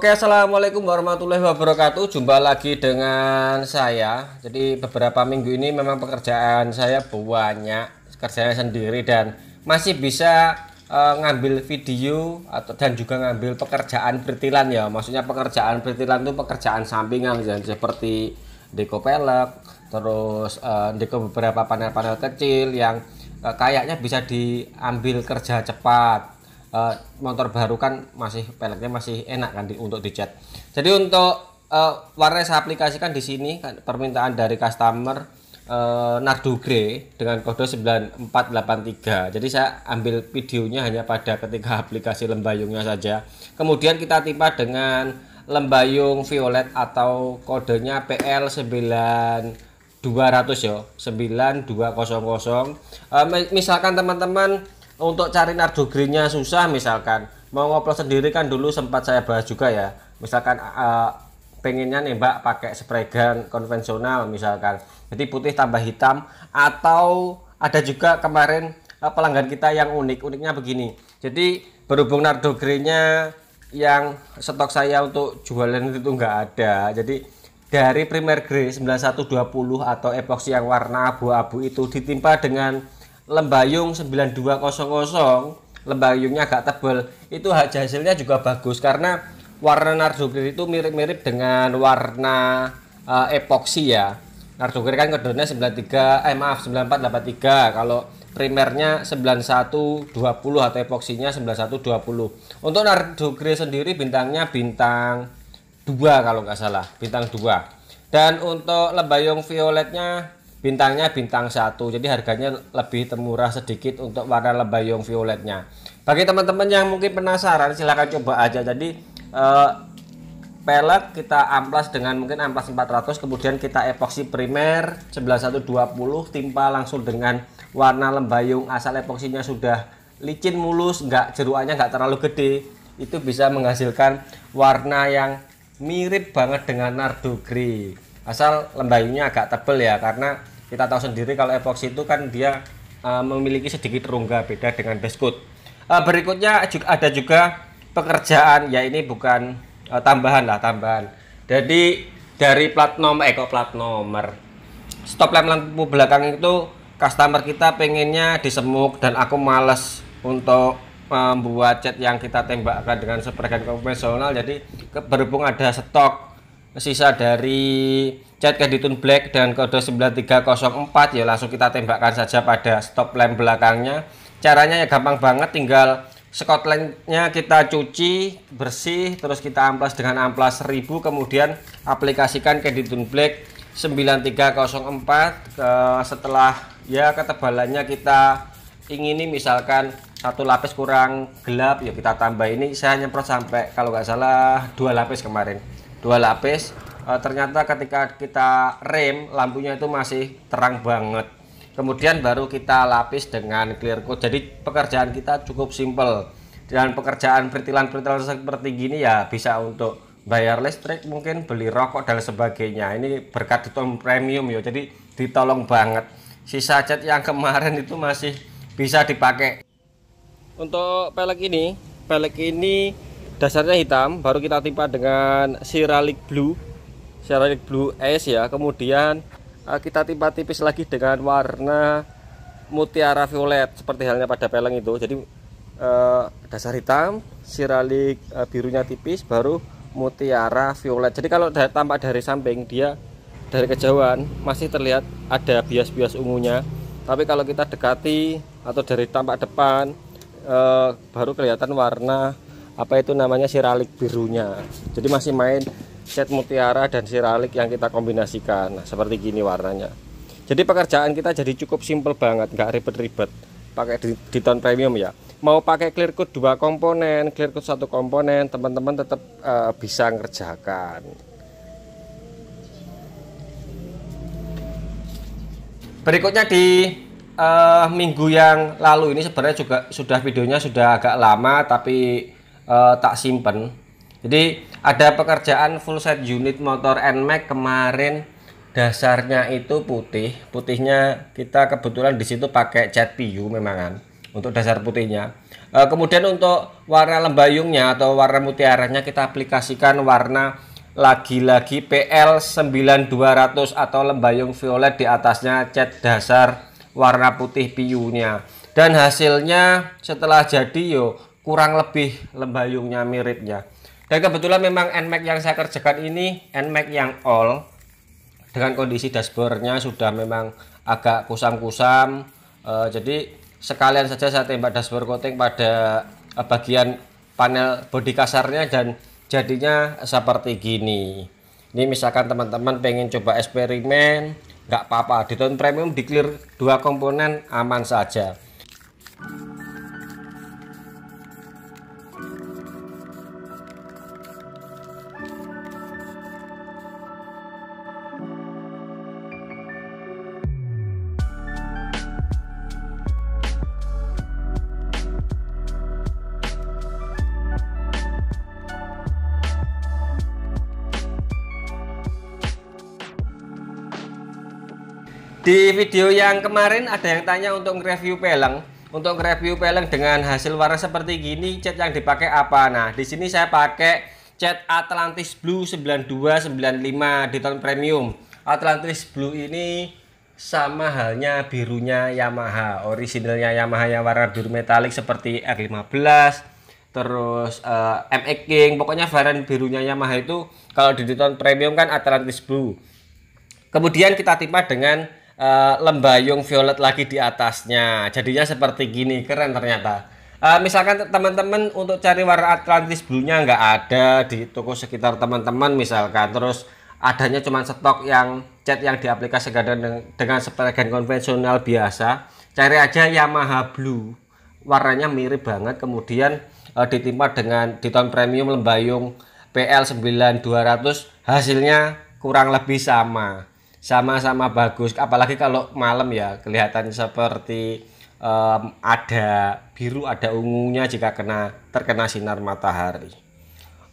Oke, assalamualaikum warahmatullahi wabarakatuh. Jumpa lagi dengan saya. Jadi beberapa minggu ini memang pekerjaan saya banyak, kerjanya sendiri dan masih bisa uh, ngambil video atau dan juga ngambil pekerjaan bertilan ya. Maksudnya pekerjaan bertilan itu pekerjaan sampingan ya. seperti deko pelek, terus uh, deko beberapa panel-panel kecil yang uh, kayaknya bisa diambil kerja cepat uh, motor baru kan masih peleknya masih enak kan di, untuk dicat. Jadi untuk uh, eh, warna saya aplikasikan di sini kan, permintaan dari customer uh, Nardu Grey dengan kode 9483. Jadi saya ambil videonya hanya pada ketika aplikasi lembayungnya saja. Kemudian kita tipa dengan lembayung violet atau kodenya PL 9 200 ya 9200 uh, misalkan teman-teman untuk cari nardo greennya susah misalkan mau ngoplos sendiri kan dulu sempat saya bahas juga ya misalkan uh, pengennya nembak pakai spray gun konvensional misalkan jadi putih tambah hitam atau ada juga kemarin uh, pelanggan kita yang unik uniknya begini jadi berhubung nardo greennya yang stok saya untuk jualan itu nggak ada jadi dari primer grey 9120 atau epoxy yang warna abu-abu itu ditimpa dengan lembayung 9200 lembayungnya agak tebal itu hasilnya juga bagus karena warna nardukir itu mirip-mirip dengan warna uh, epoksi ya nardukir kan kodenya 93 eh maaf 9483 kalau primernya 9120 atau epoksinya 9120 untuk nardukir sendiri bintangnya bintang 2 kalau nggak salah bintang 2 dan untuk lebayung violetnya Bintangnya bintang satu, jadi harganya lebih termurah sedikit untuk warna lebayung violetnya. Bagi teman-teman yang mungkin penasaran, silahkan coba aja. Jadi eh, pelet kita amplas dengan mungkin amplas 400, kemudian kita epoksi primer 1120, timpa langsung dengan warna lembayung asal epoksinya sudah licin mulus, nggak jeruannya nggak terlalu gede, itu bisa menghasilkan warna yang mirip banget dengan Nardo Grey asal lembayunya agak tebal ya karena kita tahu sendiri kalau epoxy itu kan dia uh, memiliki sedikit rongga beda dengan base coat. Uh, eh, berikutnya juga ada juga pekerjaan ya ini bukan uh, tambahan lah tambahan. Jadi dari plat nomor eh kok plat nomor stop lamp lampu belakang itu customer kita pengennya disemuk dan aku males untuk membuat cat yang kita tembakkan dengan spray konvensional jadi berhubung ada stok sisa dari cat Keditun Black dan kode 9304 ya langsung kita tembakkan saja pada stop lamp belakangnya caranya ya gampang banget tinggal Scotlandnya kita cuci bersih terus kita amplas dengan amplas 1000 kemudian aplikasikan Keditun Black 9304 ke, setelah ya ketebalannya kita ingini misalkan satu lapis kurang gelap ya kita tambah ini saya nyemprot sampai kalau nggak salah dua lapis kemarin dua lapis e, ternyata ketika kita rem lampunya itu masih terang banget kemudian baru kita lapis dengan clear coat jadi pekerjaan kita cukup simple dan pekerjaan peritilan-peritilan seperti gini ya bisa untuk bayar listrik mungkin beli rokok dan sebagainya ini berkat diton premium ya jadi ditolong banget sisa cat yang kemarin itu masih bisa dipakai untuk pelek ini pelek ini dasarnya hitam baru kita timpa dengan siralik blue siralik blue S ya kemudian eh, kita timpa tipis lagi dengan warna mutiara violet seperti halnya pada peleng itu jadi eh, dasar hitam siralik eh, birunya tipis baru mutiara violet jadi kalau tampak dari samping dia dari kejauhan masih terlihat ada bias-bias ungunya tapi kalau kita dekati atau dari tampak depan baru kelihatan warna apa itu namanya siralik birunya jadi masih main set mutiara dan siralik yang kita kombinasikan nah, seperti gini warnanya jadi pekerjaan kita jadi cukup simple banget nggak ribet-ribet pakai di, di premium ya mau pakai clear coat dua komponen clear coat satu komponen teman-teman tetap uh, eh, bisa ngerjakan berikutnya di uh, minggu yang lalu ini sebenarnya juga sudah videonya sudah agak lama tapi uh, tak simpen. Jadi ada pekerjaan full set unit motor NMAX kemarin dasarnya itu putih. Putihnya kita kebetulan di situ pakai cat PU memang kan untuk dasar putihnya. Uh, kemudian untuk warna lembayungnya atau warna mutiaranya kita aplikasikan warna lagi-lagi PL 9200 atau lembayung violet di atasnya cat dasar warna putih PU-nya. dan hasilnya setelah jadi yo kurang lebih lembayungnya miripnya dan kebetulan memang NMAX yang saya kerjakan ini NMAX yang all dengan kondisi dashboardnya sudah memang agak kusam-kusam e, jadi sekalian saja saya tembak dashboard coating pada eh, bagian panel bodi kasarnya dan jadinya seperti gini ini misalkan teman-teman pengen coba eksperimen nggak apa-apa di tone premium di clear dua komponen aman saja di video yang kemarin ada yang tanya untuk review peleng untuk review peleng dengan hasil warna seperti gini cat yang dipakai apa nah di sini saya pakai cat Atlantis Blue 9295 di ton premium Atlantis Blue ini sama halnya birunya Yamaha originalnya Yamaha yang warna biru metalik seperti R15 terus uh, eh, MX King pokoknya varian birunya Yamaha itu kalau di ton Premium kan Atlantis Blue kemudian kita timpa dengan uh, lembayung violet lagi di atasnya. Jadinya seperti gini, keren ternyata. Uh, misalkan teman-teman untuk cari warna Atlantis blue-nya nggak ada di toko sekitar teman-teman misalkan terus adanya cuma stok yang cat yang diaplikasikan dengan, dengan sepergen konvensional biasa cari aja Yamaha blue warnanya mirip banget kemudian uh, ditimpa dengan di ton premium lembayung PL9200 hasilnya kurang lebih sama sama-sama bagus apalagi kalau malam ya kelihatan seperti um, ada biru ada ungunya jika kena terkena sinar matahari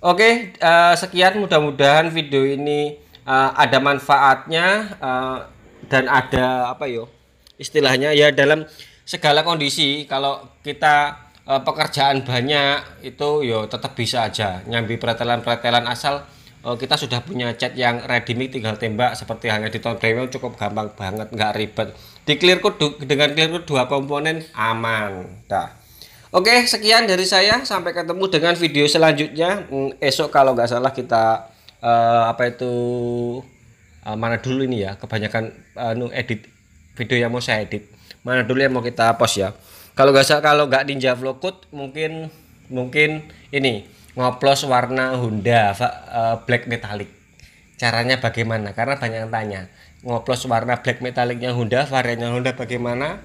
oke uh, sekian mudah-mudahan video ini uh, ada manfaatnya uh, dan ada apa yo istilahnya ya dalam segala kondisi kalau kita uh, pekerjaan banyak itu yo tetap bisa aja nyambi peretelan-peretelan asal Oh, kita sudah punya chat yang ready mix tinggal tembak seperti hanya di tone Premium cukup gampang banget nggak ribet di clear code dengan clear code dua komponen aman dah Oke sekian dari saya sampai ketemu dengan video selanjutnya hmm, esok kalau nggak salah kita uh, apa itu uh, mana dulu ini ya kebanyakan anu uh, edit video yang mau saya edit mana dulu yang mau kita post ya kalau nggak salah kalau nggak ninja vlog code mungkin mungkin ini ngoplos warna Honda uh, black metallic caranya bagaimana karena banyak yang tanya ngoplos warna black metaliknya Honda variannya Honda bagaimana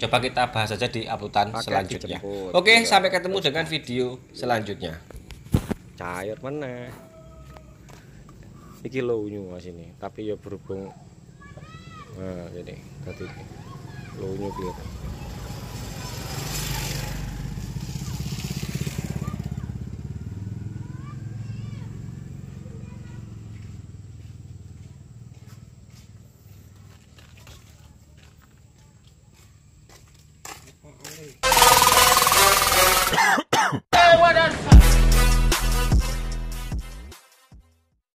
coba kita bahas saja di uploadan selanjutnya dijemput, oke ya. sampai ketemu dengan video selanjutnya cair mana iki lownya mas ini tapi ya berhubung nah jadi tadi lownya kelihatan